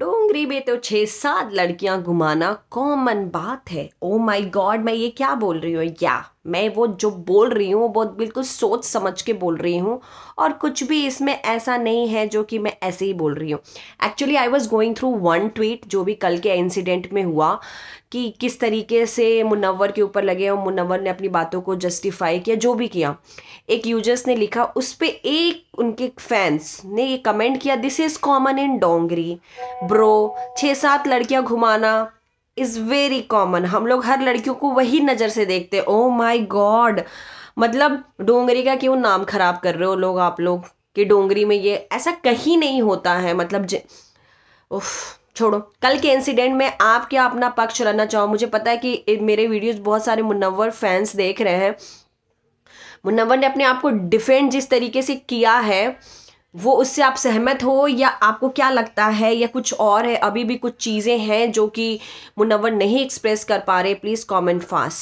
डोंगरी में तो छः सात लड़कियां घुमाना कॉमन बात है ओ माई गॉड मैं ये क्या बोल रही हूँ या मैं वो जो बोल रही हूँ वो बहुत बिल्कुल सोच समझ के बोल रही हूँ और कुछ भी इसमें ऐसा नहीं है जो कि मैं ऐसे ही बोल रही हूँ actually I was going through one tweet जो भी कल के इंसिडेंट में हुआ कि किस तरीके से मुनवर के ऊपर लगे और मुनवर ने अपनी बातों को जस्टिफाई किया जो भी किया एक यूजर्स ने लिखा उस पर एक उनके फैंस ने ये कमेंट किया this is common in Dongri bro छः सात लड़कियाँ घुमाना इज़ वेरी कॉमन हम लोग हर लड़कियों को वही नज़र से देखते हैं ओ माई गॉड मतलब डोंगरी का क्यों नाम खराब कर रहे हो लोग आप लोग कि डोंगरी में ये ऐसा कहीं नहीं होता है मतलब उफ छोड़ो कल के इंसिडेंट में आप क्या अपना पक्ष रहना चाहो मुझे पता है कि मेरे वीडियोस बहुत सारे मुनवर फैंस देख रहे हैं मुनवर ने अपने आप को डिफेंड जिस तरीके से किया है वो उससे आप सहमत हो या आपको क्या लगता है या कुछ और है अभी भी कुछ चीज़ें हैं जो कि मुनवर नहीं एक्सप्रेस कर पा रहे प्लीज़ कमेंट फास्ट